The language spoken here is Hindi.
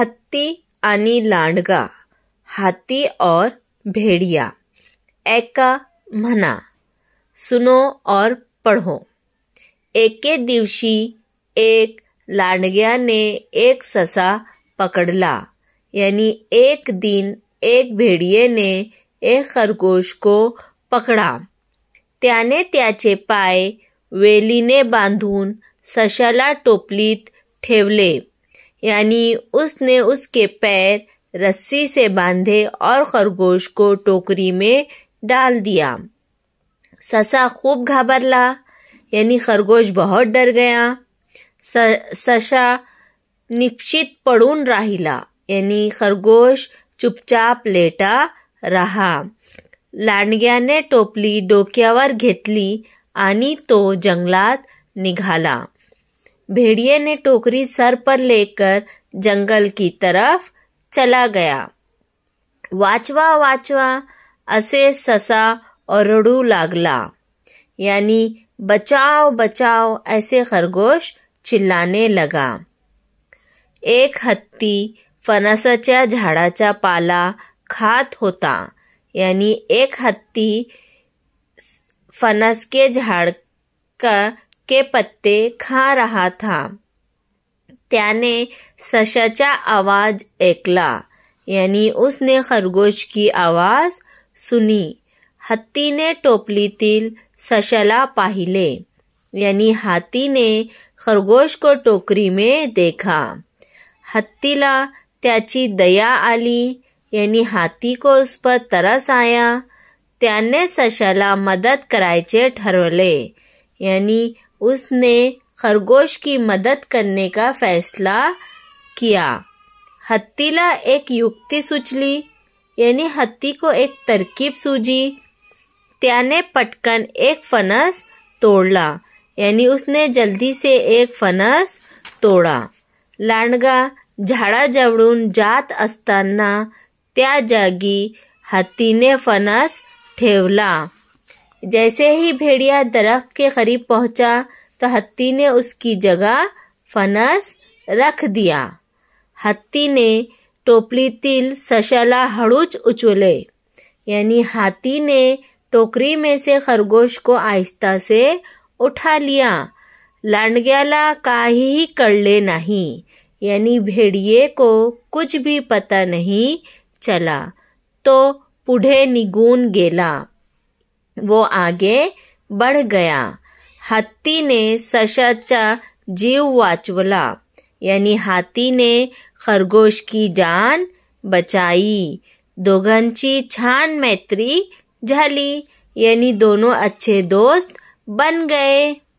हत्ती आनी लांडगा हाथी और भेड़िया एका मना सुनो और पढ़ो एके दिवसी एक लांडग्या ने एक ससा पकडला यानी एक दिन एक भेड़िये ने एक खरगोश को पकडा त्याने त्याचे पाय ने बांधून सशाला टोपलीत ठेवले यानी उसने उसके पैर रस्सी से बांधे और खरगोश को टोकरी में डाल दिया ससा खूब घबरला यानी खरगोश बहुत डर गया ससा निपचित पड़ून राहिला यानी खरगोश चुपचाप लेटा रहा लांडग्या ने टोपली डोक्यावर घेतली आणि तो जंगलात निघाला भेड़िए ने टोकरी सर पर लेकर जंगल की तरफ चला गया वाचवा वाचवा असे ससा रड़ू लागला यानी बचाओ बचाओ ऐसे खरगोश चिल्लाने लगा एक हत्ती फणसाच्या झाडाचा पाला खात होता यानी एक हत्ती फनस के झाड का के पत्ते खा रहा था त्याने सशाचा आवाज ऐकला यानी उसने खरगोश की आवाज सुनी हत्ती हत्तीने टोपलीतील सशला पाहिले यानी हाथी ने खरगोश को टोकरी में देखा हत्तीला त्याची दया आली यानी हाथी को उस पर तरस आया त्याने सशला मदद कराए ठरवले यानी उसने खरगोश की मदद करने का फैसला किया हत्तीला एक युक्ति सुचली यानी हत्ती को एक तरकीब सूझी त्याने पटकन एक फनस तोड़ला यानी उसने जल्दी से एक फनस तोडा लांडगा जवड़ून जात असताना त्या जागी हत्ती ने फनस ठेवला जैसे ही भेड़िया दरख्त के करीब पहुंचा तो हत्ती ने उसकी जगह फनस रख दिया हत्ती ने टोपली तिल सशाला हड़ूच उचले यानी हाथी ने टोकरी में से खरगोश को आहिस्ता से उठा लिया लांडग्याला कर ले नहीं यानी भेड़िए को कुछ भी पता नहीं चला तो पुढे निगून गेला वो आगे बढ़ गया ने सशाचा जीव वाचवला यानी ने खरगोश की जान बचाई दोघांची छान मैत्री झाली यानी दोनों अच्छे दोस्त बन गए